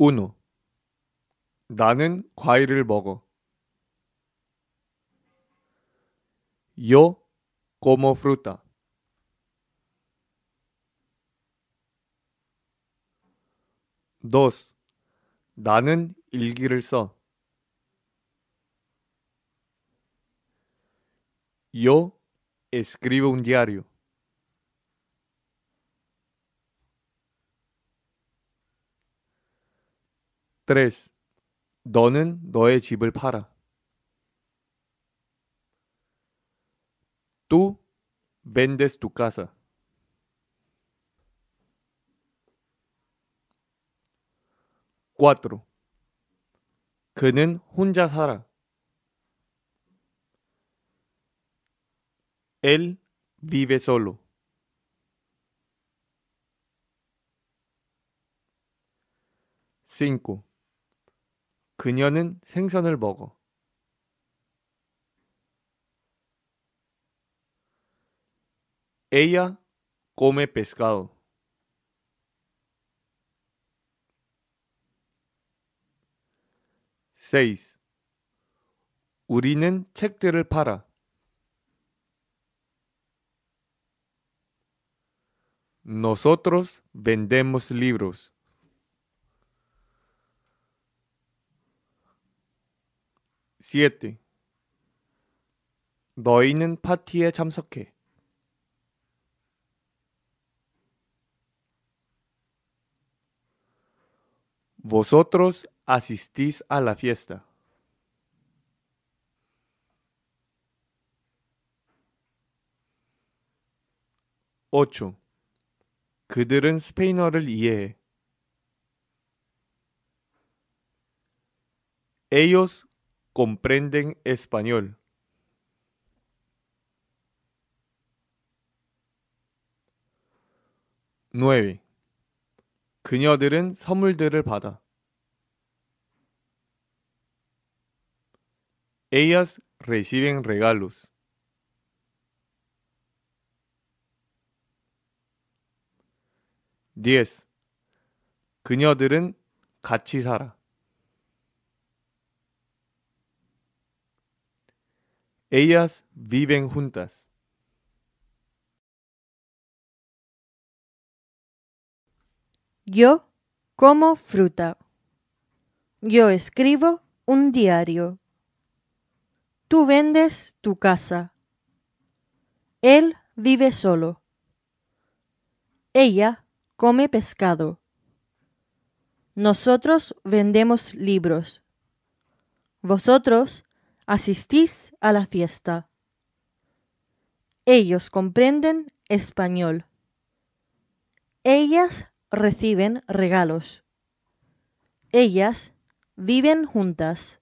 우노 나는 과일을 먹어. 요 como fruta. dos 나는 일기를 써. yo escribo un diario. 3. 너는 너의 집을 팔아. Tú vendes tu casa. Cuatro. 그는 혼자 살아. Él vive solo. Cinco. 그녀는 생선을 먹어. Ella come pescado. Seis. 우리는 책들을 팔아. Nosotros vendemos libros. 7. 너희는 파티에 참석해. 'Vosotros asistís a la fiesta'. (8) 그들은 스페인어를 이해해. Ellos comprenden español. (9) 그녀들은 선물들을 받아. Ellas reciben regalos. (10) 그녀들은 같이 살아. Ellas viven juntas. Yo como fruta. Yo escribo un diario. Tú vendes tu casa. Él vive solo. Ella come pescado. Nosotros vendemos libros. Vosotros asistís a la fiesta. Ellos comprenden español. Ellas reciben regalos. Ellas viven juntas.